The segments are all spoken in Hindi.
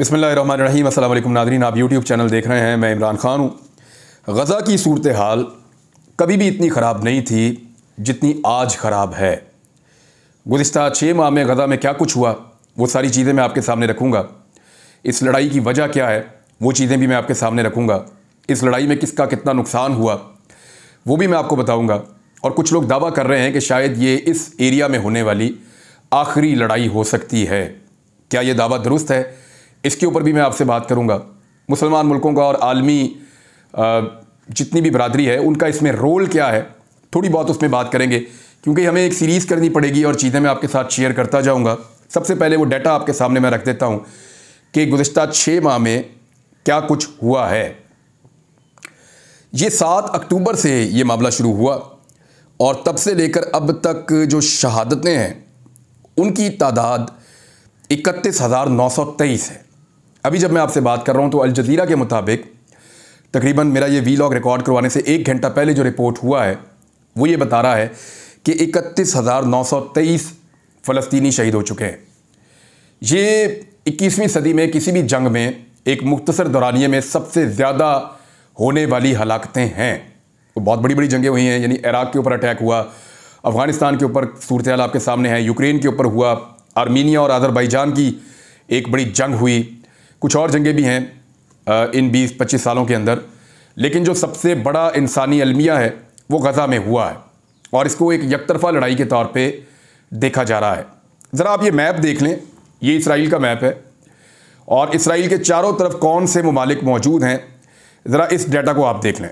बिसमीम अल्लाम नादरीन आप यूट्यूब चैनल देख रहे हैं मैं इमरान खान हूँ गज़ा की सूरत हाल कभी भी इतनी ख़राब नहीं थी जितनी आज ख़राब है गुज्त छः माह में गज़ा में क्या कुछ हुआ वो सारी चीज़ें मैं आपके सामने रखूँगा इस लड़ाई की वजह क्या है वो चीज़ें भी मैं आपके सामने रखूँगा इस लड़ाई में किसका कितना नुकसान हुआ वो भी मैं आपको बताऊँगा और कुछ लोग दावा कर रहे हैं कि शायद ये इस एरिया में होने वाली आखिरी लड़ाई हो सकती है क्या ये दावा दुरुस्त है इसके ऊपर भी मैं आपसे बात करूँगा मुसलमान मुल्कों का और आलमी जितनी भी बरदरी है उनका इसमें रोल क्या है थोड़ी बहुत उसमें बात करेंगे क्योंकि हमें एक सीरीज़ करनी पड़ेगी और चीज़ें मैं आपके साथ शेयर करता जाऊँगा सबसे पहले वो डाटा आपके सामने मैं रख देता हूँ कि गुजशत छः माह में क्या कुछ हुआ है ये सात अक्टूबर से ये मामला शुरू हुआ और तब से लेकर अब तक जो शहादतें हैं उनकी तादाद इकतीस हज़ार नौ सौ तेईस है अभी जब मैं आपसे बात कर रहा हूँ तो अल जजीरा के मुताबिक तकरीबन मेरा ये वी लॉग रिकॉर्ड करवाने से एक घंटा पहले जो रिपोर्ट हुआ है वो ये बता रहा है कि इकतीस हज़ार नौ सौ तेईस फ़लस्तनी शहीद हो चुके हैं ये इक्कीसवीं सदी में किसी भी जंग में एक मुख्तसर दौरानिए में सबसे ज़्यादा होने वाली हलाकतें हैं तो बहुत बड़ी बड़ी जंगें हुई हैं यानी इराक़ के ऊपर अटैक हुआ अफ़गानिस्तान के ऊपर सूरत आपके सामने है यूक्रेन के ऊपर हुआ आर्मीनिया और आज़रबाईजान की एक बड़ी जंग हुई कुछ और जंगें भी हैं इन 20-25 सालों के अंदर लेकिन जो सबसे बड़ा इंसानी अलमिया है वो गज़ा में हुआ है और इसको एक यकतरफा लड़ाई के तौर पे देखा जा रहा है ज़रा आप ये मैप देख लें ये इसराइल का मैप है और इसराइल के चारों तरफ कौन से ममालिक मौजूद हैं ज़रा इस डाटा को आप देख लें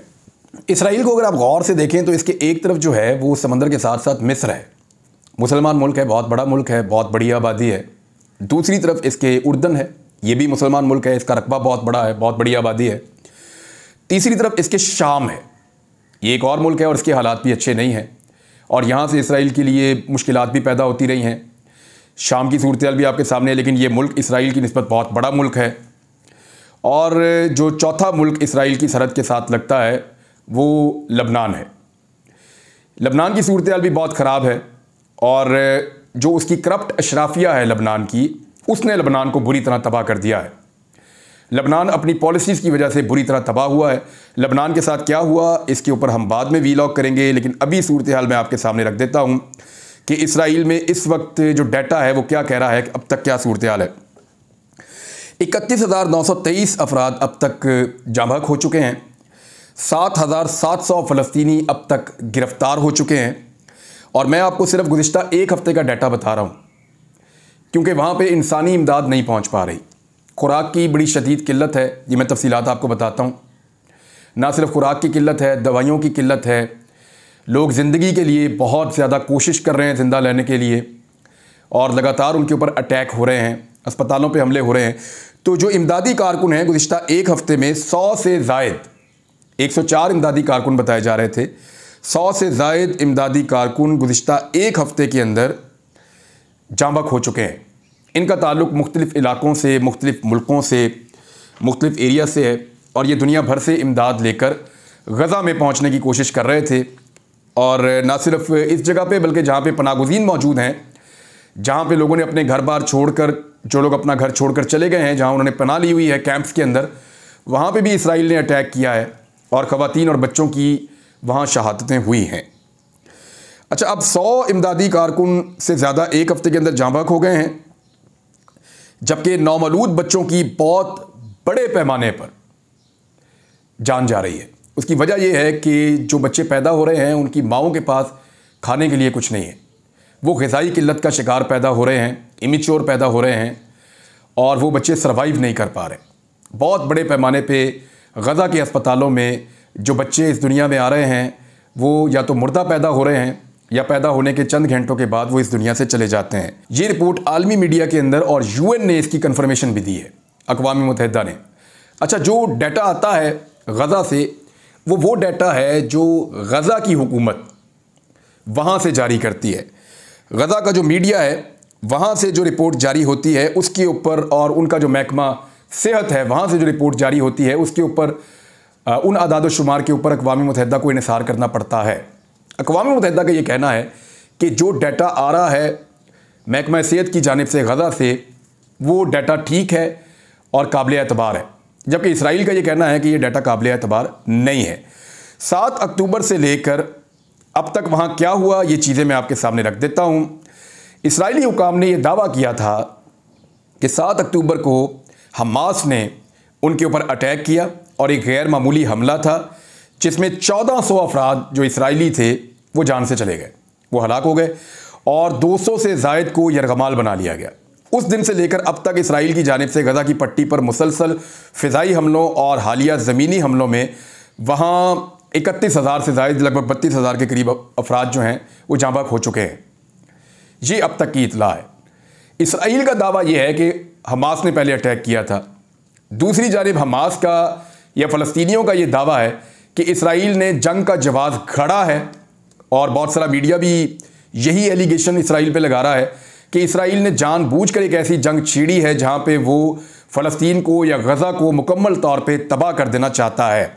इसराइल को अगर आप गौर से देखें तो इसके एक तरफ जो है वो समंदर के साथ साथ मिस्र है मुसलमान मुल्क है बहुत बड़ा मुल्क है बहुत बड़ी आबादी है दूसरी तरफ इसके उर्दन है ये भी मुसलमान मुल्क है इसका रकबा बहुत बड़ा है बहुत बड़ी आबादी है तीसरी तरफ इसके शाम है ये एक और मुल्क है और इसके हालात भी अच्छे नहीं हैं और यहाँ से इसराइल के लिए मुश्किल भी पैदा होती रही हैं शाम की सूरत भी आपके सामने है लेकिन ये मुल्क इसराइल की नस्बत बहुत बड़ा मुल्क है और जो चौथा मुल्क इसराइल की सरहद के साथ लगता है वो लबनान है लबनान की सूरत भी बहुत ख़राब है और जो उसकी करप्ट अशराफिया है लबनान की उसने लबनान को बुरी तरह तबाह कर दिया है लबनान अपनी पॉलिसीज़ की वजह से बुरी तरह तबाह हुआ है लबनान के साथ क्या हुआ इसके ऊपर हम बाद में वीलॉग करेंगे लेकिन अभी सूरत हाल मैं आपके सामने रख देता हूँ कि इसराइल में इस वक्त जो डाटा है वो क्या कह रहा है कि अब तक क्या सूरत हाल है इकतीस हज़ार नौ सौ तेईस अफराद अब तक जामहक हो चुके हैं सात हज़ार सात सौ फ़लस्तनी अब तक गिरफ़्तार हो चुके हैं और मैं आपको सिर्फ गुज्तर एक हफ़्ते का डाटा बता रहा हूँ क्योंकि वहाँ पर इंसानी इमदाद नहीं पहुँच पा रही खुराक की बड़ी शदीद किल्लत है ये मैं तफसी आपको बताता हूँ ना सिर्फ खुराक की किल्लत है दवाइयों की किल्लत है लोग ज़िंदगी के लिए बहुत ज़्यादा कोशिश कर रहे हैं ज़िंदा लेने के लिए और लगातार उनके ऊपर अटैक हो रहे हैं अस्पतालों पे हमले हो रहे हैं तो जो इमदादी कारकुन हैं गुज्त एक हफ़्ते में सौ से जायद 104 इमदादी कारकुन बताए जा रहे थे सौ से जायद इमदादी कारकुन गुज्त एक हफ़्ते के अंदर जामबक हो चुके हैं इनका ताल्लुक मुख्तलिफ़ इलाकों से मुख्तलिफ़ मुल्कों से मुख्तलिफ़ एरिया से है और ये दुनिया भर से इमदाद लेकर गज़ा में पहुँचने की कोशिश कर रहे थे और ना सिर्फ इस जगह पर बल्कि जहाँ पना पनागुजीन मौजूद हैं जहाँ पर लोगों ने अपने घर बार छोड़ कर जो लोग अपना घर छोड़ कर चले गए हैं जहाँ उन्होंने पना ली हुई है कैंप्स के अंदर वहाँ पर भी इसराइल ने अटैक किया है और ख़वान और बच्चों की वहाँ शहादतें हुई हैं अच्छा अब सौ इमदादी कारकुन से ज़्यादा एक हफ़्ते के अंदर जाँबक हो गए हैं जबकि नौमलूद बच्चों की बहुत बड़े पैमाने पर जान जा रही है उसकी वजह यह है कि जो बच्चे पैदा हो रहे हैं उनकी माओं के पास खाने के लिए कुछ नहीं है वो गज़ाई किल्लत का शिकार पैदा हो रहे हैं इमिच्योर पैदा हो रहे हैं और वो बच्चे सर्वाइव नहीं कर पा रहे बहुत बड़े पैमाने पे गज़ा के अस्पतालों में जो बच्चे इस दुनिया में आ रहे हैं वो या तो मुर्दा पैदा हो रहे हैं या पैदा होने के चंद घंटों के बाद वो इस दुनिया से चले जाते हैं ये रिपोर्ट आलमी मीडिया के अंदर और यूएन ने इसकी कन्फर्मेशन भी दी है अकवा मुतहदा ने अच्छा जो डाटा आता है गज़ा से वो वो डाटा है जो गज़ा की हुकूमत वहाँ से जारी करती है गज़ा का जो मीडिया है वहाँ से जो रिपोर्ट जारी होती है उसके ऊपर और उनका जो महकमा सेहत है वहाँ से जो रिपोर्ट जारी होती है उसके ऊपर उन अदाद शुमार के ऊपर अकवा मुतहदा को इसार करना पड़ता है अकवा मुतहदा का ये कहना है कि जो डाटा आ रहा है महकमा सेहत की जानब से गज़ा से वो डाटा ठीक है और काबिल एतबार है जबकि इसराइल का ये कहना है कि ये डाटा काबिल एतबार नहीं है सात अक्टूबर से लेकर अब तक वहाँ क्या हुआ ये चीज़ें मैं आपके सामने रख देता हूँ इसराइली हुकाम ने यह दावा किया था कि सात अक्टूबर को हमास ने उनके ऊपर अटैक किया और एक गैर मामूली हमला था जिसमें चौदह सौ अफराद जो इसराइली थे वो जान से चले गए वो हलाक हो गए और 200 से जायद को यरगमाल बना लिया गया उस दिन से लेकर अब तक इसराइल की जानब से गज़ा की पट्टी पर मुसलसल फ़िज़ाई हमलों और हालिया ज़मीनी हमलों में वहाँ इकतीस हज़ार से जायद लगभग बत्तीस हज़ार के करीब अफराद जो हैं वो जाँबाक हो चुके हैं ये अब तक की इतला है इसराइल का दावा यह है कि हमास ने पहले अटैक किया था दूसरी जानब हमास का या फ़लस्तियों का ये दावा है कि इसराइल ने जंग का जवाब खड़ा है और बहुत सारा मीडिया भी यही एलिगेशन इसराइल पे लगा रहा है कि इसराइल ने जानबूझकर एक ऐसी जंग छेड़ी है जहाँ पे वो फ़लस्तीन को या गज़ा को मुकम्मल तौर पे तबाह कर देना चाहता है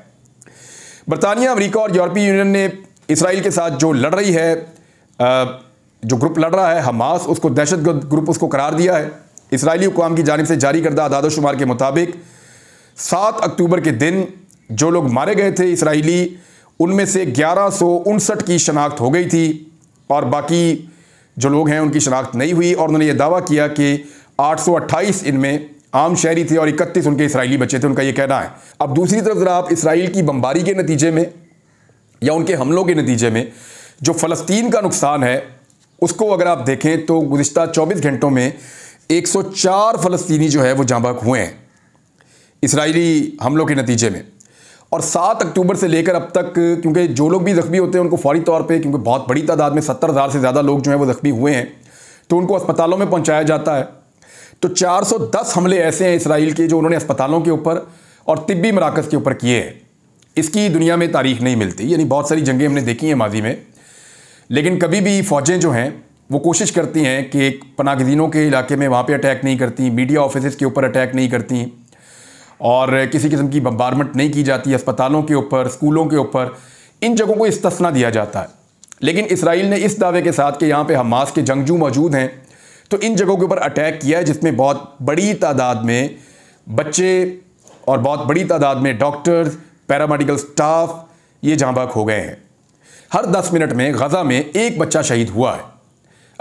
बरतानिया अमरीका और यूरोपीय यूनियन ने इसराइल के साथ जो लड़ रही है जो ग्रुप लड़ रहा है हमास उसको दहशत ग्रुप उसको करार दिया है इसराइली हुकाम की जानब से जारी करदा आदाद के मुताबिक सात अक्टूबर के दिन जो लोग मारे गए थे इसराइली उनमें से ग्यारह की शनाख्त हो गई थी और बाकी जो लोग हैं उनकी शनाख्त नहीं हुई और उन्होंने ये दावा किया कि 828 इनमें आम शहरी थे और इकतीस उनके इसराइली बच्चे थे उनका ये कहना है अब दूसरी तरफ ज़रा आप इसराइल की बमबारी के नतीजे में या उनके हमलों के नतीजे में जो फ़लस्तीन का नुकसान है उसको अगर आप देखें तो गुज्त 24 घंटों में 104 फ़लस्तीनी जो है वो जाँबाक हुए हैं इसराइली हमलों के नतीजे में और सात अक्टूबर से लेकर अब तक क्योंकि जो लोग भी जख्मी होते हैं उनको फौरी तौर पर क्योंकि बहुत बड़ी तादाद में सत्तर हज़ार से ज़्यादा लोग जो हैं वो जख्मी हुए हैं तो उनको अस्पतालों में पहुँचाया जाता है तो 410 हमले ऐसे हैं इसराइल के जो उन्होंने अस्पतालों के ऊपर और तिब्बी मराकज़ के ऊपर किए हैं इसकी दुनिया में तारीख नहीं मिलती यानी बहुत सारी जंगें हमने देखी हैं माजी में लेकिन कभी भी फ़ौजें जो हैं वो कोशिश करती हैं कि पनागजीनों के इलाके में वहाँ पर अटैक नहीं करती मीडिया ऑफिस के ऊपर अटैक नहीं करती और किसी किस्म की बम्बारमेंट नहीं की जाती अस्पतालों के ऊपर स्कूलों के ऊपर इन जगहों को इस्तना दिया जाता है लेकिन इसराइल ने इस दावे के साथ कि यहाँ पर हमास के जंगजू मौजूद हैं तो इन जगहों के ऊपर अटैक किया है जिसमें बहुत बड़ी तादाद में बच्चे और बहुत बड़ी तादाद में डॉक्टर्स पैरामेडिकल स्टाफ ये जहाँबाक हो गए हैं हर 10 मिनट में गज़ा में एक बच्चा शहीद हुआ है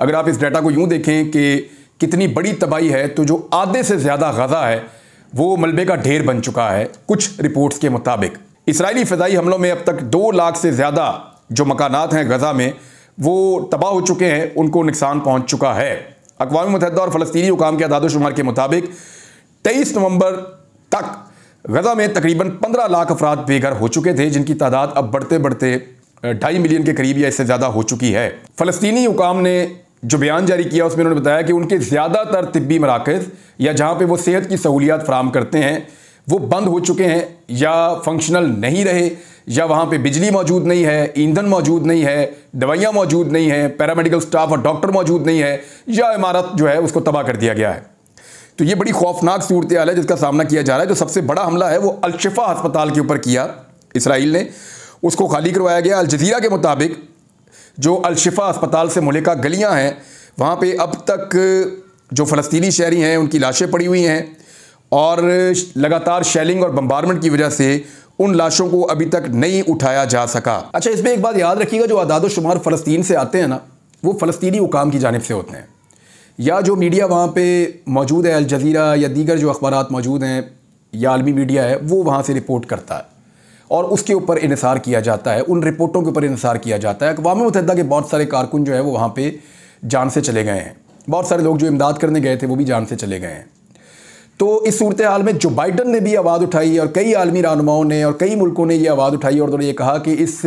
अगर आप इस डाटा को यूँ देखें कि कितनी बड़ी तबाही है तो जो आधे से ज़्यादा गज़ा है वो मलबे का ढेर बन चुका है कुछ रिपोर्ट्स के मुताबिक इसराइली फ़जाई हमलों में अब तक दो लाख से ज़्यादा जो मकानात हैं गज़ा में वो तबाह हो चुके हैं उनको नुकसान पहुँच चुका है अकवा मतहद और फ़लस्तनी हुकाम के अदादोशुमार के मुताबिक तेईस नवंबर तक गज़ा में तकरीबन पंद्रह लाख अफराद बेघर हो चुके थे जिनकी तादाद अब बढ़ते बढ़ते ढाई मिलियन के करीब या इससे ज़्यादा हो चुकी है फ़लस्तनी हुकाम ने जो बयान जारी किया उसमें उन्होंने बताया कि उनके ज़्यादातर तिब्बी मराकज़ या जहाँ पर वो सेहत की सहूलियात फ्राहम करते हैं वो बंद हो चुके हैं या फंक्शनल नहीं रहे या वहाँ पर बिजली मौजूद नहीं है ईंधन मौजूद नहीं है दवाइयाँ मौजूद नहीं हैं पैरामेडिकल स्टाफ और डॉक्टर मौजूद नहीं है या इमारत जो है उसको तबाह कर दिया गया है तो ये बड़ी खौफनाक सूरत हाल है जिसका सामना किया जा रहा है जो सबसे बड़ा हमला है वो अलशफा अस्पताल के ऊपर किया इसराइल ने उसको खाली करवाया गया अलजीरा के मुताबिक जो अलशिफा अस्पताल से मुलिका गलियाँ हैं वहाँ पर अब तक जो फ़लस्तीनी शहरी हैं उनकी लाशें पड़ी हुई हैं और लगातार शेलिंग और बम्बारमेंट की वजह से उन लाशों को अभी तक नहीं उठाया जा सका अच्छा इसमें एक बात याद रखिएगा जो आदाद शुमार फ़लस्तीन से आते हैं ना वो फ़लस्तीनी हुकाम की जानब से होते हैं या जो मीडिया वहाँ पर मौजूद है अलज़ीरा या दीगर जो अखबार मौजूद हैं या आलमी मीडिया है वो वहाँ से रिपोर्ट करता है और उसके ऊपर इसार किया जाता है उन रिपोर्टों के ऊपर इसार किया जाता है अकवा मतहदा के बहुत सारे कारकुन जो है वो वहाँ पर जान से चले गए हैं बहुत सारे लोग जो इमदाद करने गए थे वो भी जान से चले गए हैं तो इस सूरत हाल में जो बाइडन ने भी आवाज़ उठाई और कई आलमी रहनुमाओं ने और कई मुल्कों ने ये आवाज़ उठाई और उन्होंने ये कहा कि इस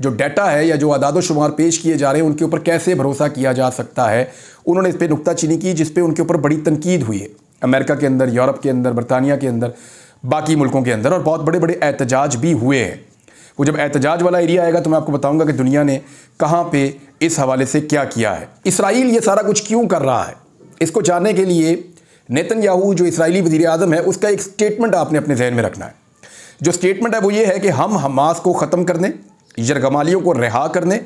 जो डाटा है या जो आदाद शुमार पेश किए जा रहे हैं उनके ऊपर कैसे भरोसा किया जा सकता है उन्होंने इस पर नुकताचीनी की जिस पर उनके ऊपर बड़ी तनकीद हुई है अमेरिका के अंदर यूरोप के अंदर बरतानिया के अंदर बाकी मुल्कों के अंदर और बहुत बड़े बड़े एहतजाज भी हुए हैं वो जब एहतजाज वाला एरिया आएगा तो मैं आपको बताऊंगा कि दुनिया ने कहाँ पे इस हवाले से क्या किया है इसराइल ये सारा कुछ क्यों कर रहा है इसको जानने के लिए नितिन याहू जो इसराइली वजीर अजम है उसका एक स्टेटमेंट आपने अपने जहन में रखना है जो स्टेटमेंट है वो ये है कि हम हमास को ख़त्म कर दें यरगमालियों को रिहा कर दें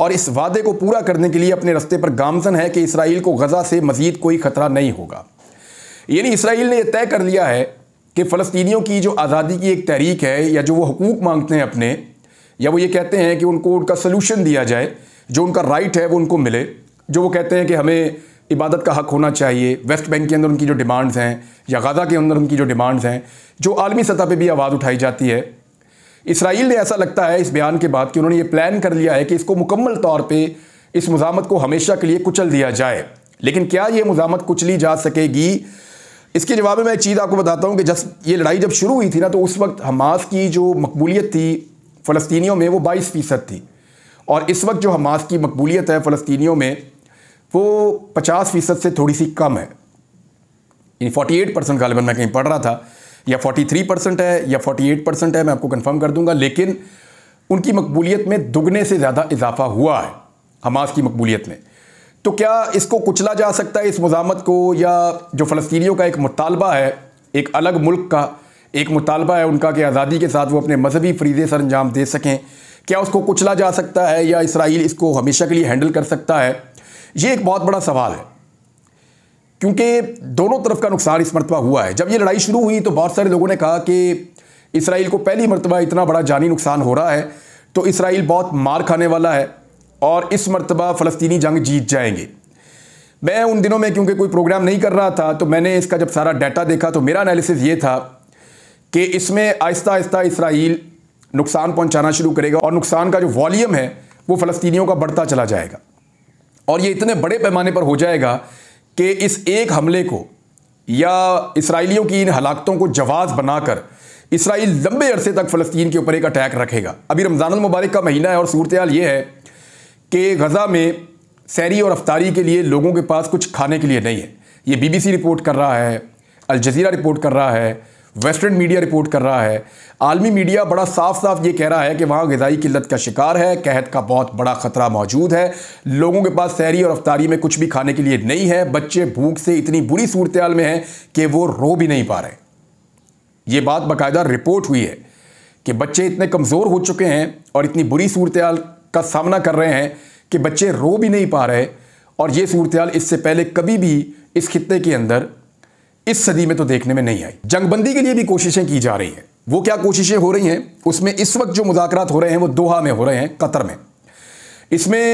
और इस वादे को पूरा करने के लिए अपने रस्ते पर गामजन है कि इसराइल को गज़ा से मज़ीद कोई ख़तरा नहीं होगा यानी इसराइल ने यह तय कर लिया है कि फ़लस्तियों की जो आज़ादी की एक तहरीक है या जो वो हकूक़ मांगते हैं अपने या वो ये कहते हैं कि उनको उनका सलूशन दिया जाए जो उनका राइट है वो उनको मिले जो वो कहते हैं कि हमें इबादत का हक़ होना चाहिए वेस्ट बैंक के अंदर उनकी जो डिमांड्स हैं या गाज़ा के अंदर उनकी जो डिमांड्स हैं जो आलमी सतह पर भी आवाज़ उठाई जाती है इसराइल ने ऐसा लगता है इस बयान के बाद कि उन्होंने ये प्लान कर लिया है कि इसको मुकम्मल तौर पर इस मुजामत को हमेशा के लिए कुचल दिया जाए लेकिन क्या ये मुजामत कुचली जा सकेगी इसके जवाब में मैं एक चीज़ आपको बताता हूँ कि जस ये लड़ाई जब शुरू हुई थी ना तो उस वक्त हमास की जो मकबूलियत थी फ़लस्तियों में वो बाईस फ़ीसद थी और इस वक्त जो हमास की मकबूलियत है फ़लस्तियों में वो पचास फ़ीसद से थोड़ी सी कम है यानी फोर्टी एट परसेंट गालिबा मैं कहीं पढ़ रहा था या फोटी थ्री परसेंट है या फोटी एट परसेंट है मैं आपको कन्फर्म कर दूँगा लेकिन उनकी मकबूलीत में दुगने से ज़्यादा इजाफा हुआ है हमास की मकबूलीत में तो क्या इसको कुचला जा सकता है इस मुजामत को या जो फ़लस्तियों का एक मुतालबा है एक अलग मुल्क का एक मुतालबा है उनका कि आज़ादी के साथ वो अपने मजहबी फरीजे सर अंजाम दे सकें क्या उसको कुचला जा सकता है या इसराइल इसको हमेशा के लिए हैंडल कर सकता है ये एक बहुत बड़ा सवाल है क्योंकि दोनों तरफ का नुकसान इस मरतबा हुआ है जब ये लड़ाई शुरू हुई तो बहुत सारे लोगों ने कहा कि इसराइल को पहली मरतबा इतना बड़ा जानी नुकसान हो रहा है तो इसराइल बहुत मार खाने वाला है और इस मरतबा फ़लस्तनी जंग जीत जाएंगे मैं उन दिनों में क्योंकि कोई प्रोग्राम नहीं कर रहा था तो मैंने इसका जब सारा डाटा देखा तो मेरा एनालिसिस ये था कि इसमें आहिस्ता आहिस्ता इसराइल नुकसान पहुंचाना शुरू करेगा और नुकसान का जो वॉल्यूम है वो फ़लस्तियों का बढ़ता चला जाएगा और ये इतने बड़े पैमाने पर हो जाएगा कि इस एक हमले को या इसराइलियों की इन हलाकतों को जवाब बनाकर इसराइल लंबे अरसे तक फ़लस्तीन के ऊपर एक अटैक रखेगा अभी रमज़ान मुबारक का महीना है और सूरत हाल ये है कि गज़ा में सैरी और अफ्तारी के लिए लोगों के पास कुछ खाने के लिए नहीं है ये बीबीसी रिपोर्ट कर रहा है अलजीरा रिपोर्ट कर रहा है वेस्टर्न मीडिया रिपोर्ट कर रहा है आलमी मीडिया बड़ा साफ साफ ये कह रहा है कि वहाँ गजाई किल्लत का शिकार है कहत का बहुत बड़ा ख़तरा मौजूद है लोगों के पास सैरी और रफ्तारी में कुछ भी खाने के लिए नहीं है बच्चे भूख से इतनी बुरी सूरत में हैं कि वो रो भी नहीं पा रहे ये बात बाकायदा रिपोर्ट हुई है कि बच्चे इतने कमज़ोर हो चुके हैं और इतनी बुरी सूरत का सामना कर रहे हैं कि बच्चे रो भी नहीं पा रहे और ये सूरत इससे पहले कभी भी इस खत्े के अंदर इस सदी में तो देखने में नहीं आई जंगबंदी के लिए भी कोशिशें की जा रही हैं वो क्या कोशिशें हो रही हैं उसमें इस वक्त जो मुजाकर हो रहे हैं वो दोहा में हो रहे हैं कतर में इसमें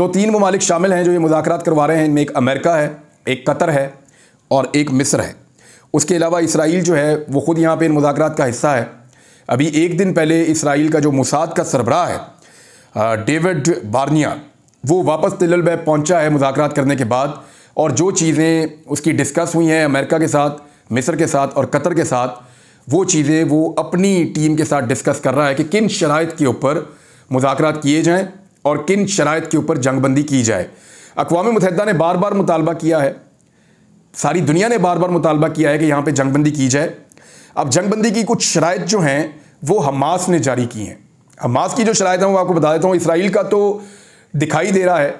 दो तीन ममालिक शामिल हैं जो ये मुजाकर करवा रहे हैं इनमें एक अमेरिका है एक कतर है और एक मिस्र है उसके अलावा इसराइल जो है वो ख़ुद यहाँ पर इन मुजाकर का हिस्सा है अभी एक दिन पहले इसराइल का जो मुसाद का सरबराह है डेविड बार्निया वो वापस बैब पहुँचा है मुजाकर करने के बाद और जो चीज़ें उसकी डिस्कस हुई हैं अमेरिका के साथ मिस्र के साथ और कतर के साथ वो चीज़ें वो अपनी टीम के साथ डिस्कस कर रहा है कि किन शराइ के ऊपर मुजाकर किए जाएँ और किन शराइ के ऊपर जंगबंदी की जाए अकवा मुतहदा ने बार बार मुतालबा किया है सारी दुनिया ने बार बार मुतालबा किया है कि यहाँ पर जंगबंदी की जाए अब जंगबंदी की कुछ शराइ जो हैं वो हमास ने जारी की हैं हमास की जो शराय है वो आपको बता देता हूँ इसराइल का तो दिखाई दे रहा है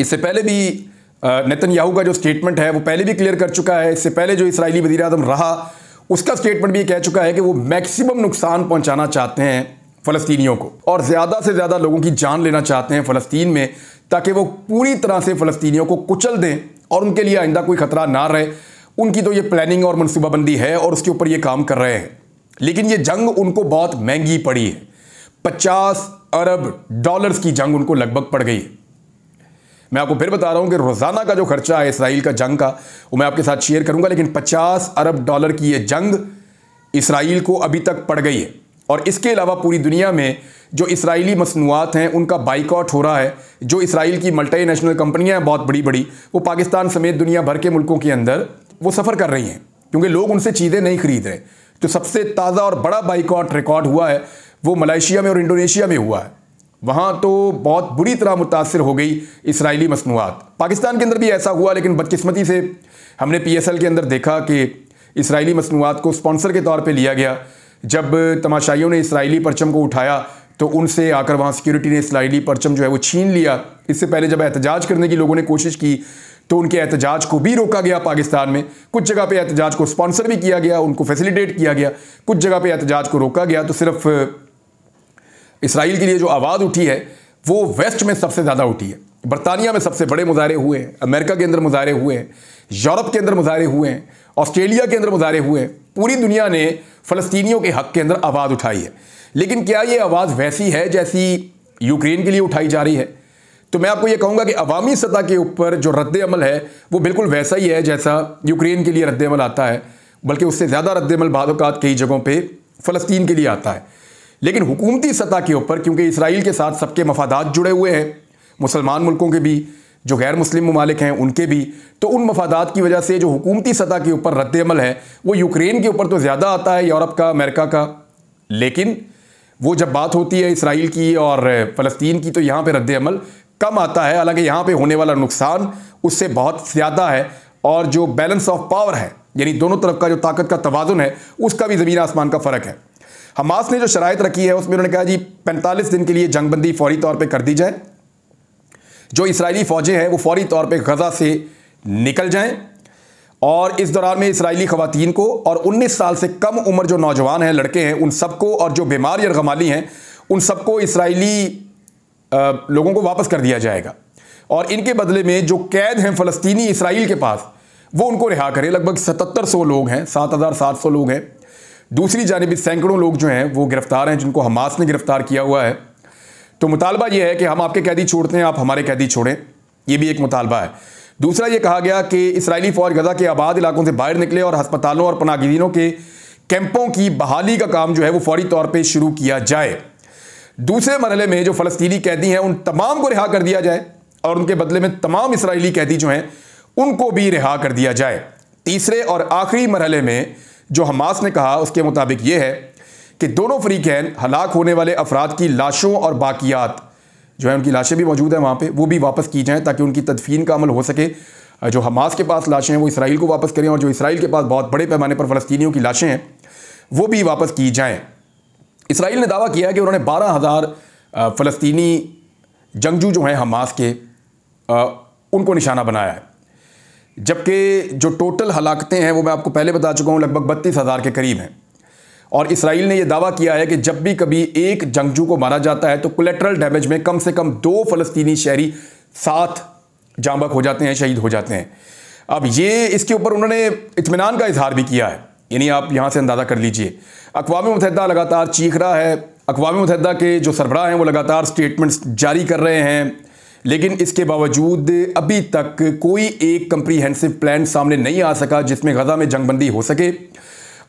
इससे पहले भी नितिन याहू का जो स्टेटमेंट है वो पहले भी क्लियर कर चुका है इससे पहले जो इसराइली वजी अजम रहा उसका स्टेटमेंट भी ये कह चुका है कि वो मैक्सिमम नुकसान पहुंचाना चाहते हैं फ़लस्तियों को और ज़्यादा से ज़्यादा लोगों की जान लेना चाहते हैं फ़लस्तीन में ताकि वो पूरी तरह से फ़लस्तियों को कुचल दें और उनके लिए आइंदा कोई ख़तरा ना रहे उनकी तो ये प्लानिंग और मनसूबाबंदी है और उसके ऊपर ये काम कर रहे हैं लेकिन ये जंग उनको बहुत महंगी पड़ी है पचास अरब डॉलर्स की जंग उनको लगभग पड़ गई है मैं आपको फिर बता रहा हूं कि रोजाना का जो खर्चा है इसराइल का जंग का वो मैं आपके साथ शेयर करूंगा लेकिन 50 अरब डॉलर की ये जंग इसराइल को अभी तक पड़ गई है और इसके अलावा पूरी दुनिया में जो इसराइली मसनूआत हैं उनका बाइकआउट हो रहा है जो इसराइल की मल्टी नेशनल कंपनियाँ हैं बहुत बड़ी बड़ी वो पाकिस्तान समेत दुनिया भर के मुल्कों के अंदर वो सफ़र कर रही हैं क्योंकि लोग उनसे चीज़ें नहीं खरीद रहे तो सबसे ताज़ा और बड़ा बाइकआउट रिकॉर्ड हुआ है वो मलेशिया में और इंडोनेशिया में हुआ है वहाँ तो बहुत बुरी तरह मुतासर हो गई इसराइली मसनूआत पाकिस्तान के अंदर भी ऐसा हुआ लेकिन बदकस्मती से हमने पी एस एल के अंदर देखा कि इसराइली मसनूआत को स्पॉन्सर के तौर पर लिया गया जब तमाशाइयों ने इसराइली परचम को उठाया तो उनसे आकर वहाँ सिक्योरिटी ने इसराइली परचम जो है वो छीन लिया इससे पहले जब एहतजाज करने की लोगों ने कोशिश की तो उनके एहतजाज को भी रोका गया पाकिस्तान में कुछ जगह पे एहतजाज को स्पॉन्सर भी किया गया उनको फैसिलिटेट किया गया कुछ जगह पे एहतजाज को रोका गया तो सिर्फ इसराइल के लिए जो आवाज़ उठी है वो वेस्ट में सबसे ज़्यादा उठी है बरतानिया में सबसे बड़े मुजाहरे हुए हैं अमेरिका के अंदर मुजाहरे हुए हैं यूरोप के अंदर मुजाहरे हुए हैं ऑस्ट्रेलिया के अंदर मुजाहरे हुए हैं पूरी दुनिया ने फलस्तियों के हक़ के अंदर आवाज़ उठाई है लेकिन क्या ये आवाज़ वैसी है जैसी यूक्रेन के लिए उठाई जा रही है तो मैं आपको ये कहूँगा कि अवामी सतह के ऊपर जो रद्दमल है वो बिल्कुल वैसा ही है जैसा यूक्रेन के लिए रद्दमल आता है बल्कि उससे ज़्यादा रद्दमल बाद कई जगहों पर फ़लस्तीन के लिए आता है लेकिन हुकूमती सतह के ऊपर क्योंकि इसराइल के साथ सबके मफादात जुड़े हुए हैं मुसलमान मुल्कों के भी जो गैर मुस्लिम ममालिक हैं उनके भी तो उन मफादात की वजह से जो हुकूमती सतह के ऊपर रद्दमल है वो यूक्रेन के ऊपर तो ज़्यादा आता है यूरोप का अमेरिका का लेकिन वो जब बात होती है इसराइल की और फ़लस्तीन की तो यहाँ पर रद्दमल कम आता है हालांकि यहाँ पर होने वाला नुकसान उससे बहुत ज़्यादा है और जो बैलेंस ऑफ पावर है यानी दोनों तरफ का जो ताकत का तोज़ुन है उसका भी ज़मीन आसमान का फ़र्क है हमास ने जो शरात रखी है उसमें उन्होंने कहा जी पैंतालीस दिन के लिए जंगबंदी फौरी तौर पर कर दी जाए जो इसराइली फ़ौजें हैं वो फौरी तौर पर गज़ा से निकल जाएं और इस दौरान में इसराइली ख़वातीन को और 19 साल से कम उम्र जो नौजवान हैं लड़के हैं उन सबको और जो बीमार या गमाली हैं उन सबको इसराइली लोगों को वापस कर दिया जाएगा और इनके बदले में जो कैद हैं फलस्तनी इसराइल के पास वो उनको रिहा करें लगभग सतर सौ लोग हैं सात हज़ार सात सौ लोग हैं दूसरी जानब सैकड़ों लोग जो हैं वो गिरफ्तार हैं जिनको हमास ने गिरफ्तार किया हुआ है तो मुतालबा ये है कि हम आपके कैदी छोड़ते हैं आप हमारे कैदी छोड़ें ये भी एक मुतालबा है दूसरा ये कहा गया कि इसराइली फ़ौज गज़ा के आबाद इलाकों से बाहर निकले और हस्पतालों और पनागिरीनों के कैंपों की बहाली का काम जो है वो फौरी तौर पर शुरू किया जाए दूसरे मरहले में जो फ़लस्तीनी कैदी हैं उन तमाम को रिहा कर दिया जाए और उनके बदले में तमाम इसराइली कैदी जो हैं उनको भी रिहा कर दिया जाए तीसरे और आखिरी मरहले में जो हमास ने कहा उसके मुताबिक ये है कि दोनों कैन हलाक होने वाले अफराद की लाशों और बाकियात जो है उनकी लाशें भी मौजूद हैं वहाँ पर वो भी वापस की जाएँ ताकि उनकी तदफीन का अमल हो सके जो हमास के पास लाशें हैं वो इसराइल को वापस करें और जो इसराइल के पास बहुत बड़े पैमाने पर फ़लस्तियों की लाशें हैं वो भी वापस की जाएँ इसराइल ने दावा किया है कि उन्होंने बारह हज़ार फ़लस्तनी जंगजू जो हैं हमास के उनको निशाना बनाया है जबकि जो टोटल हलाकतें हैं वो मैं आपको पहले बता चुका हूँ लगभग बत्तीस हज़ार के करीब हैं और इसराइल ने यह दावा किया है कि जब भी कभी एक जंगजू को मारा जाता है तो कोलेट्रल डैमेज में कम से कम दो फ़लस्तीनी शहरी सात जामबक हो जाते हैं शहीद हो जाते हैं अब ये इसके ऊपर उन्होंने इतमान का इजहार भी किया है यानी आप यहाँ से अंदाज़ा कर लीजिए अकवा मुतहदा लगातार चीख रहा है अकवा मुतहदा के जो सरबराह हैं वो लगातार स्टेटमेंट्स जारी कर रहे हैं लेकिन इसके बावजूद अभी तक कोई एक कंप्रीहेंसिव प्लान सामने नहीं आ सका जिसमें गज़ा में जंगबंदी हो सके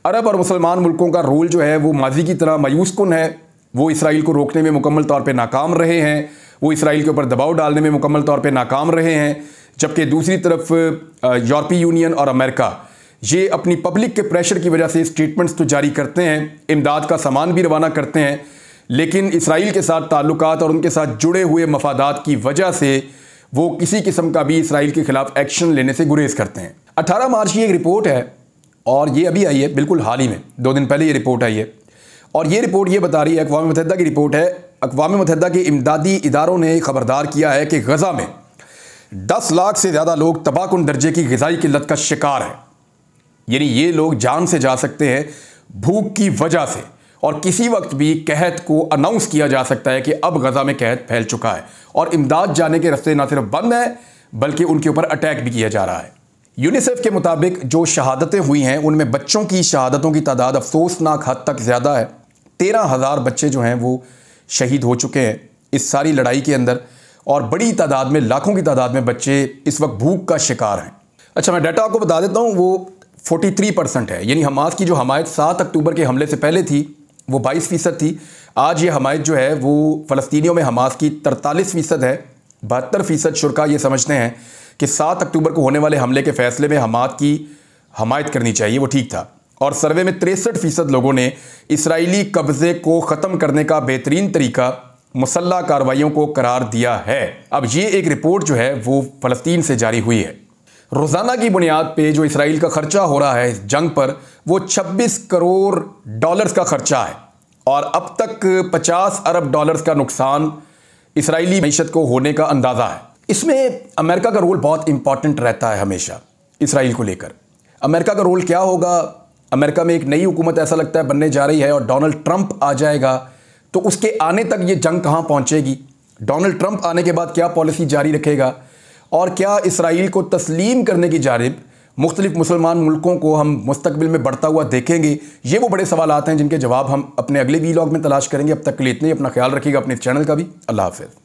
अरब और मुसलमान मुल्कों का रोल जो है वो माजी की तरह मायूस कन है वो इसराइल को रोकने में मुकम्मल तौर पर नाकाम रहे हैं वो इसराइल के ऊपर दबाव डालने में मुकम्मल तौर पर नाकाम रहे हैं जबकि दूसरी तरफ यूरोपीय यूनियन और अमेरिका ये अपनी पब्लिक के प्रेशर की वजह से स्टेटमेंट्स तो जारी करते हैं इमदाद का सामान भी रवाना करते हैं लेकिन इसराइल के साथ ताल्लुक और उनके साथ जुड़े हुए मफादात की वजह से वो किसी किस्म का भी इसराइल के ख़िलाफ़ एक्शन लेने से गुरेज करते हैं अट्ठारह मार्च की एक रिपोर्ट है और ये अभी आई है बिल्कुल हाल ही में दो दिन पहले ये रिपोर्ट आई है और ये रिपोर्ट ये बता रही है अकवा मतहदा की रिपोर्ट है अकवा मतहदा के इमदादी इदारों ने खबरदार किया है कि गज़ा में दस लाख से ज़्यादा लोग तबाहकुन दर्जे की गजाई किल्लत का शिकार है यानी ये लोग जान से जा सकते हैं भूख की वजह से और किसी वक्त भी कहत को अनाउंस किया जा सकता है कि अब गज़ा में कहत फैल चुका है और इमदाद जाने के रस्ते ना सिर्फ बंद हैं बल्कि उनके ऊपर अटैक भी किया जा रहा है यूनिसेफ के मुताबिक जो शहादतें हुई हैं उनमें बच्चों की शहादतों की तादाद अफसोसनाक हद तक ज़्यादा है तेरह हज़ार बच्चे जो हैं वो शहीद हो चुके हैं इस सारी लड़ाई के अंदर और बड़ी तादाद में लाखों की तादाद में बच्चे इस वक्त भूख का शिकार हैं अच्छा मैं डाटा आपको बता देता हूँ वो 43 परसेंट है यानी हमास की जो हमायत सात अक्टूबर के हमले से पहले थी वो बाईस फ़ीसद थी आज ये हमायत जो है वो फ़लस्तियों में हमास की तरतालीस फ़ीसद है बहत्तर फ़ीसद शुरा ये समझते हैं कि सात अक्टूबर को होने वाले हमले के फ़ैसले में हमाद की हमायत करनी चाहिए वो ठीक था और सर्वे में तिरसठ फ़ीसद लोगों ने इसराइली कब्ज़े को ख़त्म करने का बेहतरीन तरीका मुसल्ह कार्रवाइयों को करार दिया है अब ये एक रिपोर्ट जो है वो फ़लस्तीन से जारी हुई है रोज़ाना की बुनियाद पे जो इसराइल का खर्चा हो रहा है इस जंग पर वो 26 करोड़ डॉलर्स का खर्चा है और अब तक 50 अरब डॉलर्स का नुकसान इसराइली मीशत को होने का अंदाज़ा है इसमें अमेरिका का रोल बहुत इंपॉर्टेंट रहता है हमेशा इसराइल को लेकर अमेरिका का रोल क्या होगा अमेरिका में एक नई हुकूमत ऐसा लगता है बनने जा रही है और डोनाल्ड ट्रंप आ जाएगा तो उसके आने तक ये जंग कहाँ पहुँचेगी डोनाल्ड ट्रंप आने के बाद क्या पॉलिसी जारी रखेगा और क्या इसराइल को तस्लीम करने की जानब मुख्तलिफ मुसलमान मुल्कों को हम मुस्तबिल में बढ़ता हुआ देखेंगे ये वो बड़े सवाल आते हैं जिनके जवाब हम अपने अगले लॉग में तलाश करेंगे अब तक के लिए इतने अपना ख्याल रखिएगा अपने चैनल का भी अल्लाह हाफिज़